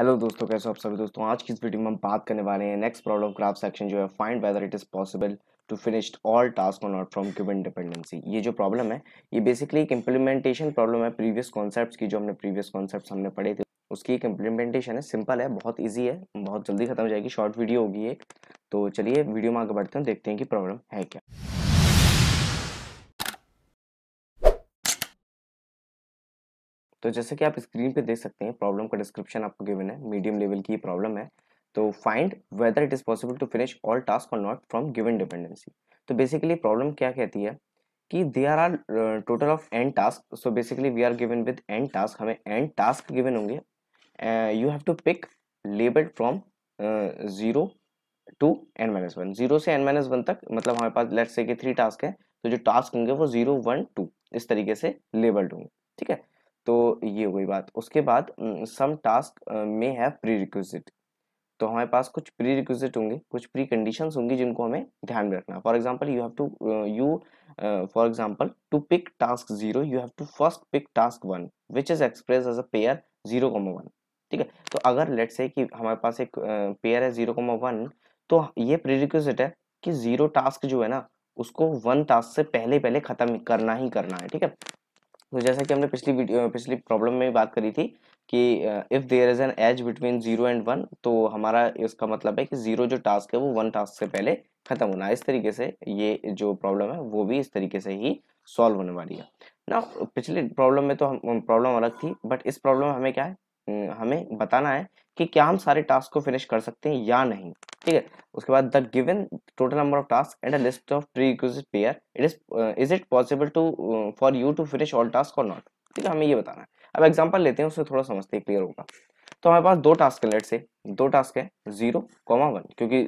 Hello दोस्तों कैसे हो आप सभी दोस्तों आज की इस वीडियो में हम बात करने वाले हैं नेक्स्ट प्रॉब्लम ग्राफ सेक्शन जो है find whether it is possible to finish all task on not from given dependency ये जो प्रॉब्लम है ये बेसिकली एक इम्प्लीमेंटेशन प्रॉब्लम है प्रीवियस कॉन्सेप्ट की जो हमने प्रीवियस कॉन्सेप्ट हमने पढ़े थे उसकी एक इम्प्लीमेंटेशन है सिंपल है बहुत ईजी है बहुत जल्दी खत्म हो जाएगी शॉर्ट वीडियो होगी एक तो चलिए वीडियो में आगे बढ़ते हैं देखते हैं कि प्रॉब्लम है क्या तो जैसे कि आप स्क्रीन पे देख सकते हैं प्रॉब्लम का डिस्क्रिप्शन आपको गिवन है मीडियम लेवल की प्रॉब्लम है तो find whether it is possible to finish all task और नॉट फ्रॉम गिवन डिपेंडेंसी तो बेसिकली प्रॉब्लम क्या कहती है कि they are are total of N task so basically we are given with N task हमें N task given होंगे you have to pick label from zero to N minus one zero से N minus one तक मतलब हमारे पास let's say के three task है तो जो टास्क होंगे वो जीरो वन टू इस तरीके से लेबल्ड होंगे ठीक है तो ये हुई बात उसके बाद सम टास्क में हैव प्री रिक्विजिट तो हमारे पास कुछ प्री रिक्विजिट होंगे कुछ प्री कंडीशंस होंगी जिनको हमें ध्यान में रखना for example you have to you for example to pick task zero you have to first pick task one which is express as a pair zero comma one ठीक है तो अगर लेट्स से कि हमारे पास एक पेयर है zero comma one तो ये प्री रिक्विजिट है कि जीरो टास्क जो है ना उसको वन टास्क से पहले पहले खत्म करना ही करना है ठीक है तो जैसा कि हमने पिछली वीडियो पिछली प्रॉब्लम में बात करी थी कि if there is an edge between zero and one तो हमारा इसका मतलब है कि जीरो जो टास्क है वो वन टास्क से पहले ख़त्म होना है इस तरीके से ये जो प्रॉब्लम है वो भी इस तरीके से ही सॉल्व होने वाली है ना पिछले प्रॉब्लम में तो हम प्रॉब्लम अलग थी बट इस प्रॉब्लम में हमें क्या है हम्म, हमें बताना है कि क्या हम सारे टास्क को फिनिश कर सकते हैं या नहीं ठीक है उसके बाद the given total number of task and a list of pre pair it is is it possible to for you to finish all task और नॉट ठीक है हमें ये बताना है अब एग्जाम्पल लेते हैं उससे थोड़ा समझते हैं क्लियर होगा तो हमारे पास दो टास्क है लेट से दो टास्क है जीरो कॉमा वन क्योंकि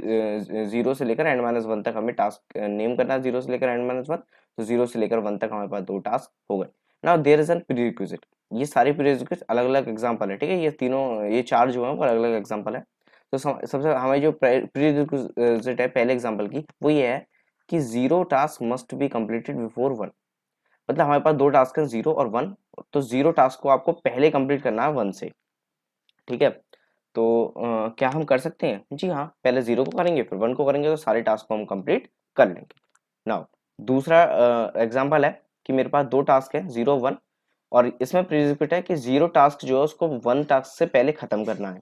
जीरो से लेकर एंड माइनस वन तक हमें टास्क नेम करना है जीरो से लेकर एंड माइनस वन तो जीरो से लेकर वन तक हमारे पास दो टास्क हो गए now there is an prerequisite ये सारे प्रीरिक्विजिट अलग अलग एग्जाम्पल है ठीक है ये तीनों ये चार जो है वो अलग अलग एग्जाम्पल है तो सबसे हमारी जो प्रीरिक्विजिट है पहले एग्जाम्पल की वो ये है कि zero task must be completed before one मतलब हमारे पास दो टास्क हैं जीरो और वन तो जीरो टास्क को आपको पहले कंप्लीट करना है वन से ठीक है तो आ, क्या हम कर सकते हैं जी हाँ पहले जीरो को करेंगे फिर वन को करेंगे तो सारे टास्क को हम कंप्लीट कर लेंगे नाउ दूसरा एग्जाम्पल है कि मेरे पास दो टास्क है जीरो वन और इसमें प्रीरिक्विट है कि जीरो टास्क जो है उसको वन टास्क से पहले खत्म करना है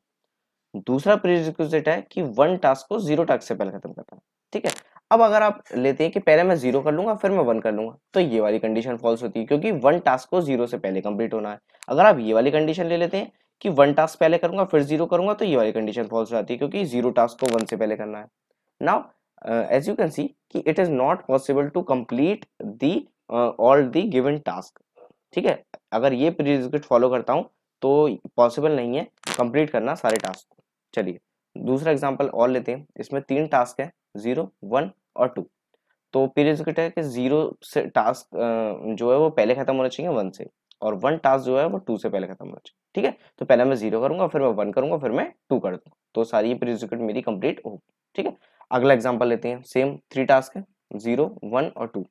दूसरा प्रीरिक्विजिट है कि वन टास्क को जीरो टास्क से पहले खत्म करना है ठीक है अब अगर आप लेते हैं कि पहले मैं जीरो कर लूंगा फिर मैं वन कर लूंगा तो ये वाली कंडीशन फॉल्स होती है क्योंकि वन टास्क को जीरो से पहले कंप्लीट होना है अगर आप ये वाली कंडीशन ले लेते हैं कि वन टास्क पहले करूंगा फिर जीरो करूंगा तो ये वाली कंडीशन फॉल्स हो जाती है क्योंकि जीरो टास्क को वन से पहले करना है now as you can see कि it is not possible to complete the all the given task ठीक है अगर ये प्रीरिक्विजिट फॉलो करता हूँ तो पॉसिबल नहीं है कंप्लीट करना सारे टास्क को चलिए दूसरा एग्जाम्पल और लेते हैं इसमें तीन टास्क है जीरो वन और टू तो प्रीरिक्विट है कि जीरो से टास्क जो है वो पहले खत्म होना चाहिए वन से और वन टास्क जो है वो टू से पहले खत्म होना चाहिए ठीक है तो पहले मैं जीरो करूंगा फिर मैं वन करूंगा फिर मैं टू कर दूंगा तो सारी प्रीरिक्विट मेरी कंप्लीट होगी ठीक है अगला एग्जाम्पल लेते हैं सेम थ्री टास्क है जीरो वन और टू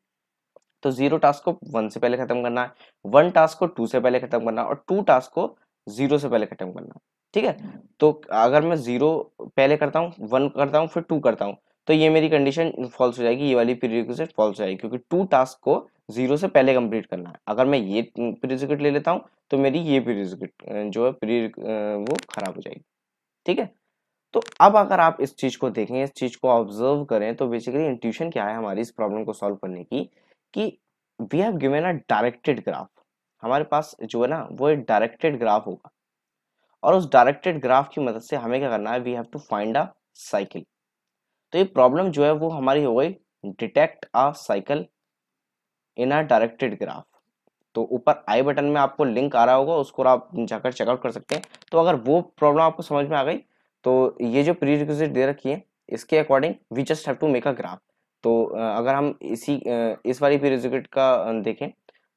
तो जीरो टास्क को वन से पहले खत्म करना है वन टास्क को टू से पहले खत्म करना और टू टास्क को जीरो से पहले खत्म करना ठीक है हम्म। तो अगर मैं जीरो पहले करता हूँ वन करता हूँ फिर टू करता हूँ तो ये मेरी कंडीशन फॉल्स हो जाएगी ये वाली प्रीरिक्विजिट फॉल्स हो जाएगी क्योंकि टू टास्क को जीरो से पहले कंप्लीट करना है अगर मैं ये प्रीरिक्विजिट ले लेता हूँ तो मेरी ये प्रीरिक्विजिट जो है प्री वो खराब हो जाएगी ठीक है तो अब अगर आप इस चीज को देखें इस चीज को ऑब्जर्व करें तो बेसिकली इंट्यूशन क्या है हमारी इस प्रॉब्लम को सॉल्व करने की कि we have given a directed graph हमारे पास जो है ना वो एक डायरेक्टेड ग्राफ होगा और उस डायरेक्टेड ग्राफ की मदद से हमें क्या करना है we have to find a cycle तो ये प्रॉब्लम जो है वो हमारी हो गई detect a cycle in a directed graph तो ऊपर आई बटन में आपको लिंक आ रहा होगा उसको आप जाकर चेकआउट कर सकते हैं तो अगर वो प्रॉब्लम आपको समझ में आ गई तो ये जो प्री दे रखी है इसके according we just have to make a graph तो अगर हम इसी इस वाली पेरिजिकेट का देखें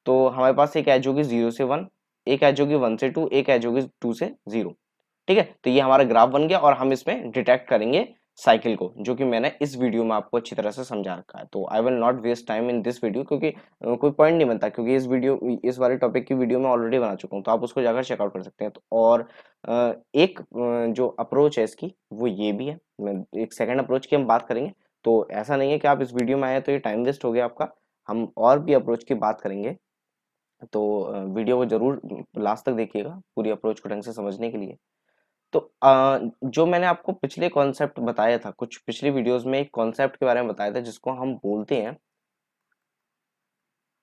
तो हमारे पास एक एज होगी जीरो से वन एक एज होगी वन से टू एक एज होगी टू से जीरो ठीक है तो ये हमारा ग्राफ बन गया और हम इसमें डिटेक्ट करेंगे साइकिल को जो कि मैंने इस वीडियो में आपको अच्छी तरह से समझा रखा है तो I will not waste time in this video क्योंकि कोई पॉइंट नहीं बनता क्योंकि इस वीडियो इस वाले टॉपिक की वीडियो मैं ऑलरेडी बना चुका हूँ तो आप उसको जाकर चेकआउट कर सकते हैं तो और एक जो अप्रोच है इसकी वो ये भी है एक सेकेंड अप्रोच की हम बात करेंगे तो ऐसा नहीं है कि आप इस वीडियो में आए तो ये टाइम वेस्ट हो गया आपका हम और भी अप्रोच की बात करेंगे तो वीडियो को जरूर लास्ट तक देखिएगा पूरी अप्रोच को ढंग से समझने के लिए तो आ, जो मैंने आपको पिछले कॉन्सेप्ट बताया था कुछ पिछली वीडियोस में एक कॉन्सेप्ट के बारे में बताया था जिसको हम बोलते हैं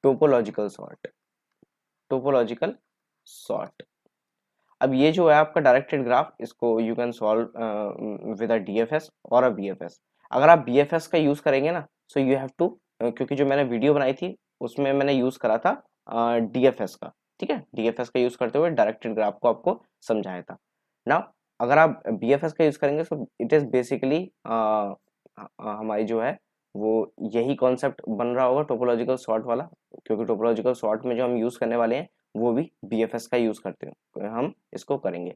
टोपोलॉजिकल सॉर्ट टोपोलॉजिकल सॉर्ट अब ये जो है आपका डायरेक्टेड ग्राफ इसको you can solve with a DFS और अ बीएफएस अगर आप बी का यूज़ करेंगे ना सो यू हैव टू क्योंकि जो मैंने वीडियो बनाई थी उसमें मैंने यूज़ करा था डी एस का ठीक है डी का यूज़ करते हुए डायरेक्टेड ग्राफ को आपको समझाया था ना अगर आप बी का यूज़ करेंगे सो इट इज़ बेसिकली हमारी जो है वो यही कॉन्सेप्ट बन रहा होगा टोपोलॉजिकल शॉर्ट वाला क्योंकि टोपोलॉजिकल शॉर्ट में जो हम यूज़ करने वाले हैं वो भी बी का यूज़ करते हैं हम इसको करेंगे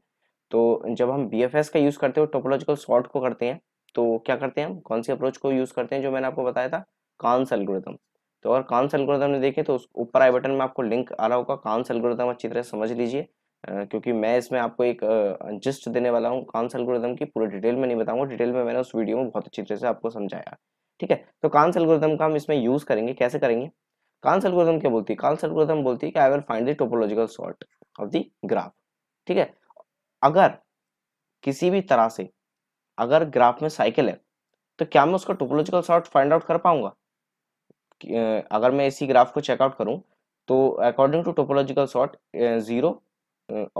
तो जब हम बी का यूज़ करते हो टोपोलॉजिकल शॉर्ट को करते हैं तो क्या करते हैं हम कौन सी अप्रोच को यूज़ करते हैं जो मैंने आपको बताया था कांस एल्गोरिथम तो अगर कांस एल्गोरिथम ने देखें तो उस ऊपर आई बटन में आपको लिंक आ रहा होगा कांस एल्गोरिथम अच्छी तरह समझ लीजिए क्योंकि मैं इसमें आपको एक जिस्ट देने वाला हूँ कांस एल्गोरिथम की पूरे डिटेल में नहीं बताऊंगा डिटेल में मैंने उस वीडियो में बहुत अच्छी तरह से आपको समझाया ठीक है तो कांस एल्गोरिथम का हम इसमें यूज़ करेंगे कैसे करेंगे कांस एल्गोरिथम क्या बोलती है कांस एल्गोरिथम बोलती है कि I will find the topological sort of the graph ठीक है अगर किसी भी तरह से अगर ग्राफ में साइकिल है तो क्या मैं उसका टोपोलॉजिकल सॉर्ट फाइंड आउट कर पाऊंगा अगर मैं इसी ग्राफ को चेकआउट करूं तो according to topological sort zero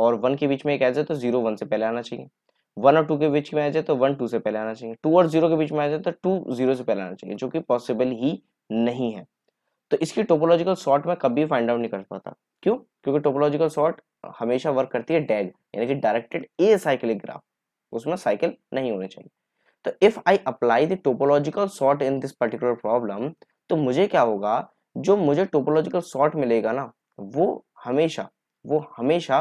और वन के बीच में एक आ जाए तो जीरो वन से पहले आना चाहिए वन और टू के बीच में आ जाए तो वन टू से पहले आना चाहिए टू और जीरो के बीच में आ जाए तो टू जीरो से पहले आना चाहिए जो कि पॉसिबल ही नहीं है तो इसकी टोपोलॉजिकल सॉर्ट में कभी फाइंड आउट नहीं कर पाता क्यों क्योंकि टोपोलॉजिकल सॉर्ट हमेशा वर्क करती है डैग यानी कि डायरेक्टेड ए साइकिल ग्राफ उसमें साइकिल नहीं होने चाहिए तो if I apply the topological sort in this particular problem तो मुझे क्या होगा जो मुझे टोपोलॉजिकल सॉर्ट मिलेगा ना वो हमेशा वो हमेशा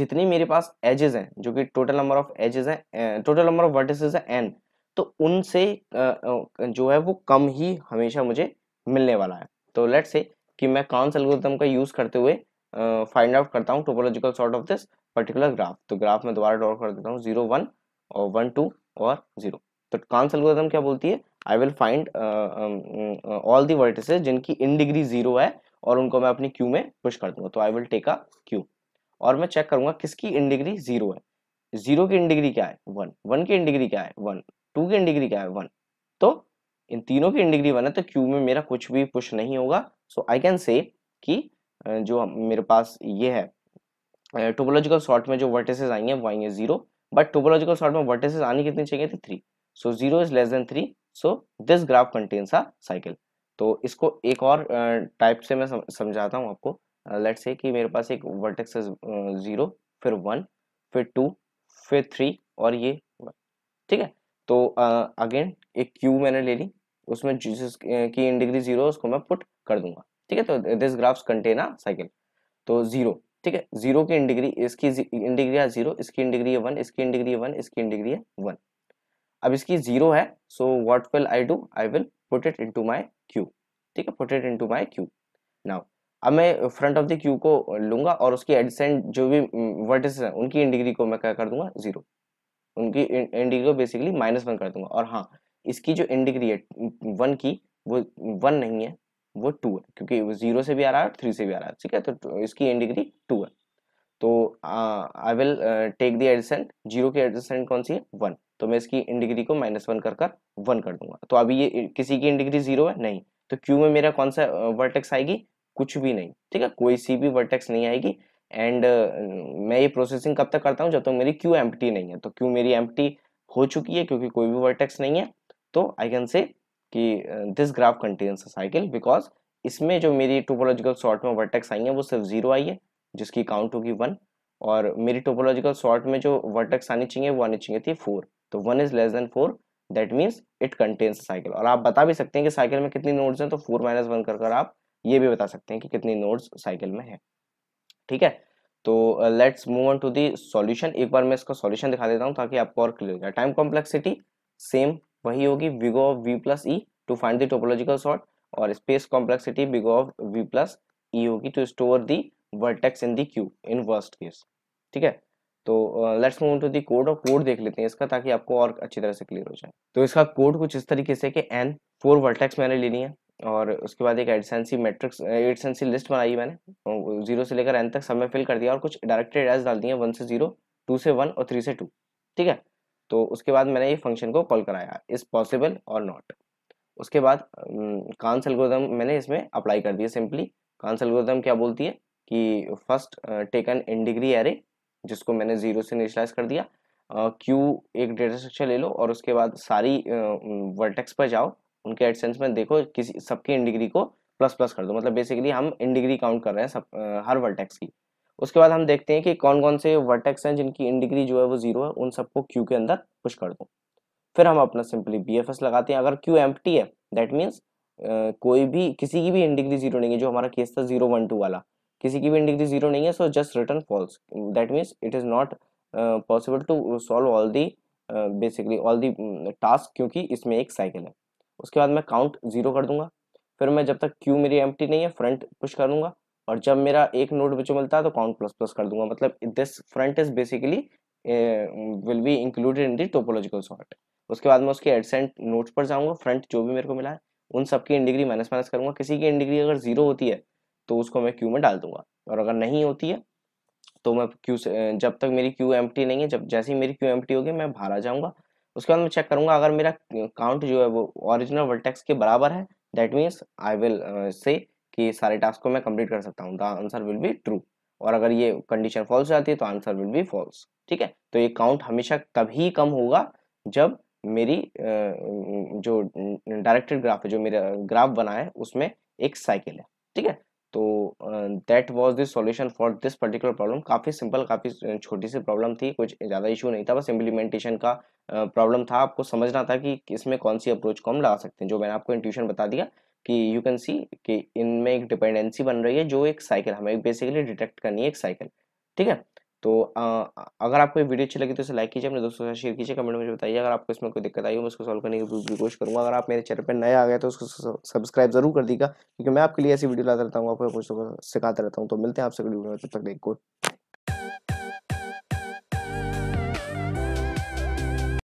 जितनी मेरे पास एजेस हैं जो कि टोटल नंबर ऑफ एजेस हैं टोटल नंबर ऑफ वर्टिसेस है एन तो उनसे जो है वो कम ही हमेशा मुझे मिलने वाला है तो लेट्स से कि मैं कौन सा एल्गोरिथम का यूज़ करते हुए फाइंड आउट करता हूँ topological sort of this particular graph तो ग्राफ में दोबारा ड्रॉ कर देता हूँ जीरो वन और वन टू और जीरो तो कांस एल्गोरिथम क्या बोलती है I will find all the vertices जिनकी इन डिग्री जीरो है और उनको मैं अपनी क्यू में पुश कर दूंगा तो I will take a queue और मैं चेक करूंगा किसकी इन डिग्री जीरो है जीरो की इन डिग्री क्या है वन वन की इन डिग्री क्या है वन टू की इन डिग्री क्या है वन तो इन तीनों की इन डिग्री वन है तो क्यू में मेरा कुछ भी पुश नहीं होगा सो आई कैन से कि जो मेरे पास ये है टोपोलॉजिकल शॉर्ट में जो वर्टेसेज आई हैं वो आएंगे जीरो बट टोपोलॉजिकल शॉर्ट में वर्टेसेज आनी कितनी चाहिए थी three so zero is less than three so this graph contains a cycle तो इसको एक और टाइप से मैं समझाता हूँ आपको लेट से कि मेरे पास एक वर्टेक्स जीरो फिर वन फिर टू फिर थ्री और ये ठीक है तो अगेन एक क्यू मैंने ले ली उसमें की इन डिग्री जीरो उसको मैं पुट कर दूंगा ठीक है तो this graphs contain a cycle तो जीरो ठीक है जीरो की इन डिग्री इसकी इन डिग्री है जीरो इसकी इन डिग्री है वन इसकी इन डिग्री है वन इसकी इन डिग्री है वन अब इसकी जीरो है so what will I do I will put it into my queue ठीक है put it into my queue now अब मैं फ्रंट ऑफ द क्यू को लूंगा और उसकी एडसेंट जो भी वर्टिस mm, है उनकी इन डिग्री को मैं क्या कर दूंगा जीरो उनकी इन डिग्री को बेसिकली माइनस वन कर दूंगा और हाँ इसकी जो इन डिग्री है वन mm, की वो वन नहीं है वो टू है क्योंकि वो जीरो से भी आ रहा है थ्री से भी आ रहा है ठीक है तो इसकी एन डिग्री टू है तो I will take the adjacent zero की एडसेंट कौन सी है वन तो मैं इसकी इन डिग्री को माइनस वन कर कर वन कर दूंगा तो अभी ये किसी की इन डिग्री जीरो है नहीं तो क्यू में मेरा कौन सा वर्टेक्स uh, आएगी कुछ भी नहीं ठीक है कोई सी भी वर्टेक्स नहीं आएगी एंड uh, मैं ये प्रोसेसिंग कब तक करता हूँ जब तक तो मेरी क्यू एम्प्टी नहीं है तो क्यू मेरी एम्प्टी हो चुकी है क्योंकि कोई भी वर्टेक्स नहीं है तो आई कैन से कि this graph contains a cycle because इसमें जो मेरी टोपोलॉजिकल शॉर्ट में वर्टेक्स आई है वो सिर्फ जीरो आई है जिसकी काउंट होगी वन और मेरी टोपोलॉजिकल शॉर्ट में जो वर्टेक्स आनी चाहिए वो आनी चाहिए थी फोर तो one is less than four that means it contains cycle और आप बता भी सकते हैं कि साइकिल में कितनी नोड्स हैं तो फोर माइनस वन कर आप ये भी बता सकते हैं कि कितनी नोड्स साइकिल में है ठीक है तो let's move on to the solution एक बार मैं इसका सॉल्यूशन दिखा देता हूँ ताकि आपको और क्लियर हो जाए टाइम कॉम्प्लेक्सिटी सेम वही होगी big O of V plus E to find the topological sort और space complexity big O of V plus E होगी to store the vertex in the queue in worst case ठीक है तो let's move to the code और code देख लेते हैं इसका ताकि आपको और अच्छी तरह से क्लियर हो जाए तो इसका कोड कुछ इस तरीके से कि एन फोर वर्टेक्स मैंने लेनी है और उसके बाद एक एडसेंसी मैट्रिक्स एडसेंसी लिस्ट बनाई मैंने जीरो से लेकर एन तक सब में फिल कर दिया और कुछ डायरेक्टेड एड्स डाल दिए वन से जीरो टू से वन और थ्री से टू ठीक है तो उसके बाद मैंने ये फंक्शन को कॉल कराया इज़ पॉसिबल और नॉट उसके बाद कांस एल्गोदम मैंने इसमें अप्लाई कर दिया सिंपली कांस एल्गोदम क्या बोलती है कि first take an in degree array जिसको मैंने जीरो से इनिशलाइज कर दिया क्यू uh, एक डेटा स्ट्रक्चर ले लो और उसके बाद सारी वर्टेक्स uh, पर जाओ उनके एडसेंस में देखो किसी सबकी इन डिग्री को प्लस प्लस कर दो मतलब बेसिकली हम इन डिग्री काउंट कर रहे हैं सब uh, हर वर्टेक्स की उसके बाद हम देखते हैं कि कौन कौन से वर्टेक्स हैं जिनकी इन डिग्री जो है वो जीरो है उन सबको क्यू के अंदर पुश कर दो फिर हम अपना सिंपली बी एफ एस लगाते हैं अगर क्यू एम है दैट मीन्स कोई भी किसी की भी इन डिग्री जीरो नहीं है जो हमारा केस था जीरो वन टू वाला किसी की भी इन डिग्री जीरो नहीं है so just return false that means it is not possible to solve all the basically all the task क्योंकि इसमें एक साइकिल है उसके बाद मैं काउंट जीरो कर दूंगा फिर मैं जब तक क्यू मेरी एम नहीं है फ्रंट पुश करूंगा और जब मेरा एक नोड बच्चों मिलता है तो काउंट प्लस प्लस कर दूंगा मतलब this front is basically will be included in the topological sort उसके बाद मैं उसके एडसेंट नोट्स पर जाऊंगा फ्रंट जो भी मेरे को मिला है उन सबकी इन डिग्री माइनस माइनस करूंगा किसी की इन डिग्री अगर जीरो होती है तो उसको मैं क्यू में डाल दूंगा और अगर नहीं होती है तो मैं क्यू से जब तक मेरी क्यू एम नहीं है जब जैसे ही मेरी क्यू एम होगी मैं बाहर आ जाऊंगा उसके बाद मैं चेक करूंगा अगर मेरा काउंट जो है वो ओरिजिनल वर्टेक्स के बराबर है that means I will say कि सारे टास्क को मैं कंप्लीट कर सकता हूँ the answer will be true और अगर ये कंडीशन फॉल्स जाती है तो आंसर विल बी फॉल्स ठीक है तो ये काउंट हमेशा तभी कम होगा जब मेरी जो डायरेक्टेड ग्राफ है जो मेरा ग्राफ बना है उसमें एक साइकिल है ठीक है तो that was the solution for this particular problem काफ़ी सिंपल काफ़ी छोटी सी प्रॉब्लम थी कुछ ज़्यादा इशू नहीं था बस इम्प्लीमेंटेशन का प्रॉब्लम था आपको समझना था कि इसमें कौन सी अप्रोच को हम ला सकते हैं जो मैंने आपको इंट्यूशन बता दिया कि यू कैन सी कि इनमें एक डिपेंडेंसी बन रही है जो एक साइकिल हमें बेसिकली डिटेक्ट करनी है एक साइकिल ठीक है तो आ, अगर आपको ये वीडियो अच्छी लगी तो इसे लाइक कीजिए अपने दोस्तों के साथ शेयर कीजिए कमेंट में बताइए अगर आपको इसमें कोई दिक्कत आई हो मैं उसको सॉल्व करने की पूरी कोशिश करूँगा अगर आप मेरे चैनल पर नया आ गए तो उसको सब्सक्राइब जरूर कर दीजिएगा क्योंकि मैं आपके लिए ऐसी वीडियो लाता रहता हूँ आपको तो सिखाता रहता हूँ तो मिलते हैं आपसे वीडियो में तब तक देखो